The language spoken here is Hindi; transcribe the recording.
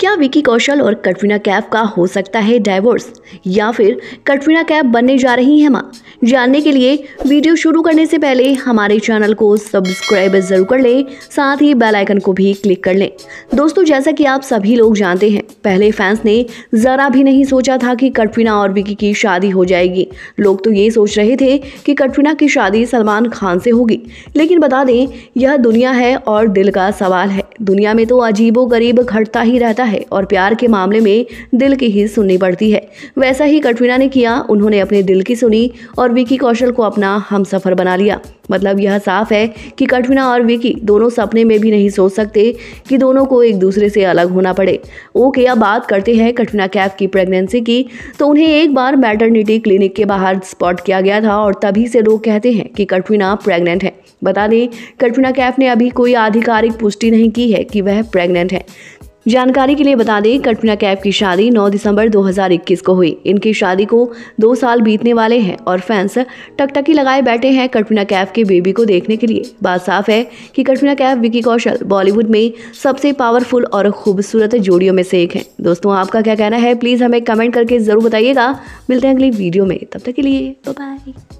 क्या विकी कौशल और कटरीना कैफ का हो सकता है डाइवोर्स या फिर कटरीना कैफ बनने जा रही हैं माँ जानने के लिए वीडियो शुरू करने से पहले हमारे चैनल को सब्सक्राइब जरूर कर लें साथ ही बेल आइकन को भी क्लिक कर लें दोस्तों जैसा कि आप सभी लोग जानते हैं पहले फैंस ने ज़रा भी नहीं सोचा था कि कटरीना और विकी की शादी हो जाएगी लोग तो ये सोच रहे थे कि कटरीना की शादी सलमान खान से होगी लेकिन बता दें यह दुनिया है और दिल का सवाल है दुनिया में तो अजीबो गरीब घटता ही रहता है है और प्यार के मामले में दिल की ही सुननी पड़ती है वैसा ही कटरीना ने किया उन्होंने अपने दिल की सुनी और विकी कौशल को अपना हम सफर बना लिया मतलब यह साफ है कि कटरीना और विकी दोनों सपने में भी नहीं सोच सकते कि दोनों को एक दूसरे से अलग होना पड़े ओके अब बात करते हैं कटरीना कैफ की प्रेगनेंसी की तो उन्हें एक बार मैटरनिटी क्लिनिक के बाहर स्पॉट किया गया था और तभी से लोग कहते हैं कि कटरीना प्रेग्नेंट है बता दें कटरीना कैफ ने अभी कोई आधिकारिक पुष्टि नहीं की है कि वह प्रेग्नेंट है जानकारी के लिए बता दें कटरीना कैफ की शादी 9 दिसंबर 2021 को हुई इनकी शादी को दो साल बीतने वाले हैं और फैंस टकटकी लगाए बैठे हैं कटरीना कैफ के बेबी को देखने के लिए बात साफ है कि कटरीना कैफ विकी कौशल बॉलीवुड में सबसे पावरफुल और खूबसूरत जोड़ियों में से एक है दोस्तों आपका क्या कहना है प्लीज़ हमें कमेंट करके ज़रूर बताइएगा मिलते हैं अगली वीडियो में तब तक के लिए बाय